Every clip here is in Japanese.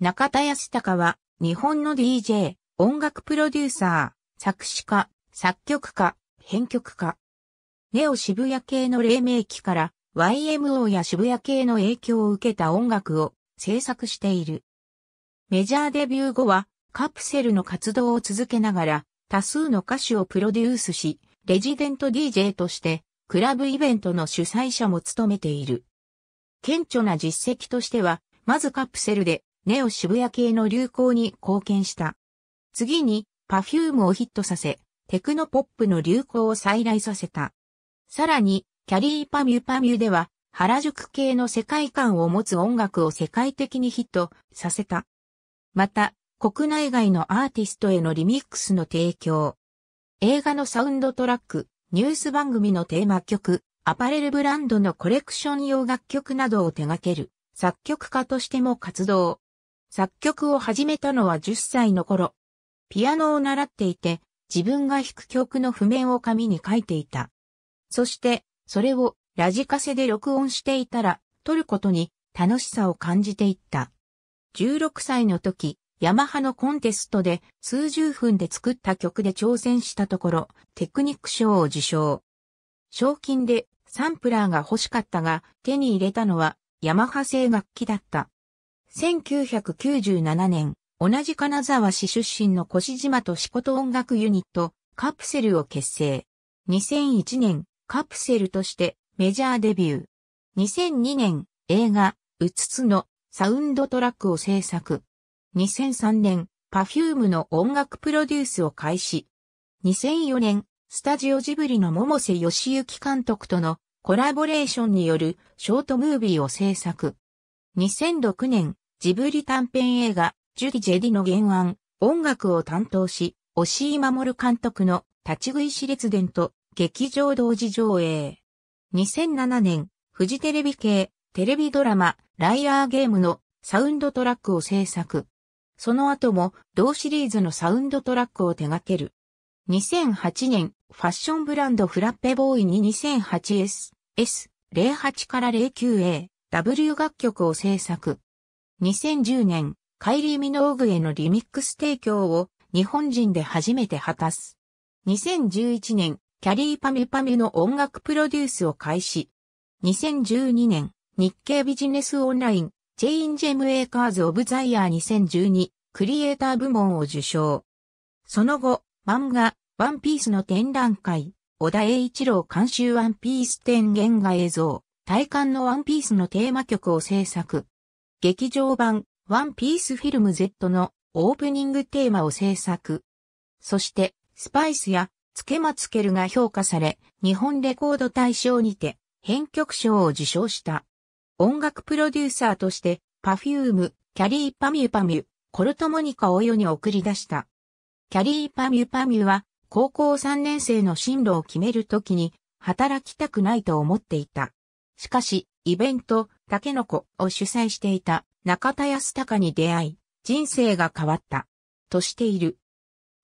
中田康隆は、日本の DJ、音楽プロデューサー、作詞家、作曲家、編曲家。ネオ渋谷系の黎明期から YMO や渋谷系の影響を受けた音楽を制作している。メジャーデビュー後はカプセルの活動を続けながら多数の歌手をプロデュースし、レジデント DJ としてクラブイベントの主催者も務めている。顕著な実績としては、まずカプセルでネオ渋谷系の流行に貢献した。次に、パフュームをヒットさせ、テクノポップの流行を再来させた。さらに、キャリーパミュパミュでは、原宿系の世界観を持つ音楽を世界的にヒットさせた。また、国内外のアーティストへのリミックスの提供。映画のサウンドトラック、ニュース番組のテーマ曲、アパレルブランドのコレクション用楽曲などを手掛ける作曲家としても活動。作曲を始めたのは10歳の頃。ピアノを習っていて、自分が弾く曲の譜面を紙に書いていた。そして、それをラジカセで録音していたら、撮ることに楽しさを感じていった。16歳の時、ヤマハのコンテストで数十分で作った曲で挑戦したところ、テクニック賞を受賞。賞金でサンプラーが欲しかったが、手に入れたのはヤマハ製楽器だった。1997年、同じ金沢市出身の越島と仕事音楽ユニット、カプセルを結成。2001年、カプセルとしてメジャーデビュー。2002年、映画、うつつのサウンドトラックを制作。2003年、パフュームの音楽プロデュースを開始。2004年、スタジオジブリの桃瀬義行監督とのコラボレーションによるショートムービーを制作。2006年、ジブリ短編映画、ジュディ・ジェディの原案、音楽を担当し、押井守監督の立ち食いし列伝と劇場同時上映。2007年、フジテレビ系テレビドラマ、ライアーゲームのサウンドトラックを制作。その後も同シリーズのサウンドトラックを手掛ける。2008年、ファッションブランドフラッペボーイに 2008S、S、08から 09A、W 楽曲を制作。2010年、カイリー・ミノーグへのリミックス提供を日本人で初めて果たす。2011年、キャリーパミパミの音楽プロデュースを開始。2012年、日経ビジネスオンライン、チェインジェムエーカーズ・オブ・ザ・イヤー2012、クリエイター部門を受賞。その後、漫画、ワンピースの展覧会、小田栄一郎監修ワンピース展現画映像、体感のワンピースのテーマ曲を制作。劇場版ワンピースフィルム Z のオープニングテーマを制作。そして、スパイスや、つけまつけるが評価され、日本レコード大賞にて、編曲賞を受賞した。音楽プロデューサーとして、パフューム、キャリーパミュパミュ、コルトモニカを世に送り出した。キャリーパミュパミュは、高校3年生の進路を決めるときに、働きたくないと思っていた。しかし、イベント、タケノコを主催していた中田康隆に出会い、人生が変わった、としている。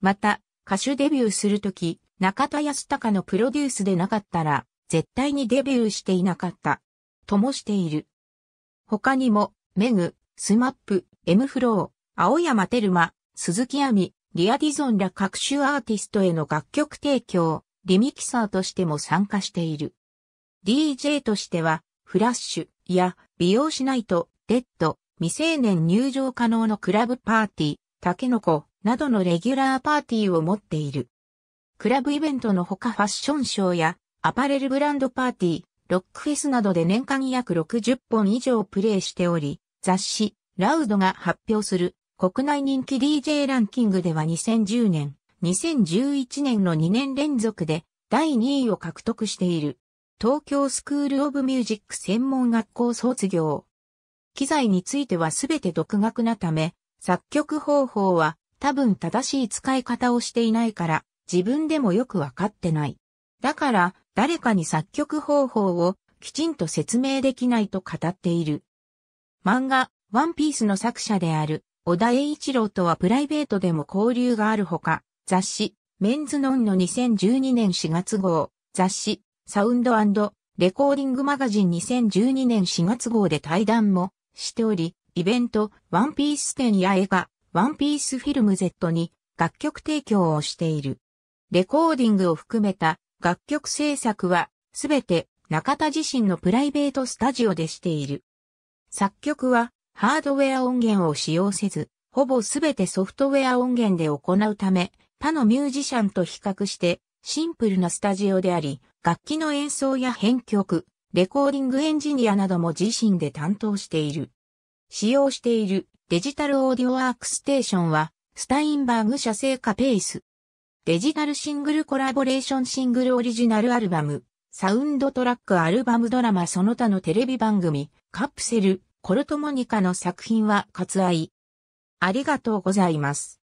また、歌手デビューするとき、中田康隆のプロデュースでなかったら、絶対にデビューしていなかった、ともしている。他にも、メグ、スマップ、エムフロー、青山テルマ、鈴木亜美、リアディゾンら各種アーティストへの楽曲提供、リミキサーとしても参加している。DJ としては、フラッシュ、いや、美容しないと、デッド、未成年入場可能のクラブパーティー、タケノコ、などのレギュラーパーティーを持っている。クラブイベントのほかファッションショーやアパレルブランドパーティー、ロックフェスなどで年間約60本以上プレイしており、雑誌、ラウドが発表する国内人気 DJ ランキングでは2010年、2011年の2年連続で第2位を獲得している。東京スクールオブミュージック専門学校卒業。機材についてはすべて独学なため、作曲方法は多分正しい使い方をしていないから自分でもよくわかってない。だから誰かに作曲方法をきちんと説明できないと語っている。漫画、ワンピースの作者である小田栄一郎とはプライベートでも交流があるほか、雑誌、メンズノンの2012年4月号、雑誌、サウンドレコーディングマガジン2012年4月号で対談もしており、イベント、ワンピース展や映画、ワンピースフィルム Z に楽曲提供をしている。レコーディングを含めた楽曲制作は、すべて中田自身のプライベートスタジオでしている。作曲は、ハードウェア音源を使用せず、ほぼすべてソフトウェア音源で行うため、他のミュージシャンと比較してシンプルなスタジオであり、楽器の演奏や編曲、レコーディングエンジニアなども自身で担当している。使用しているデジタルオーディオワークステーションは、スタインバーグ社製カペース。デジタルシングルコラボレーションシングルオリジナルアルバム、サウンドトラックアルバムドラマその他のテレビ番組、カプセル、コルトモニカの作品は割愛。ありがとうございます。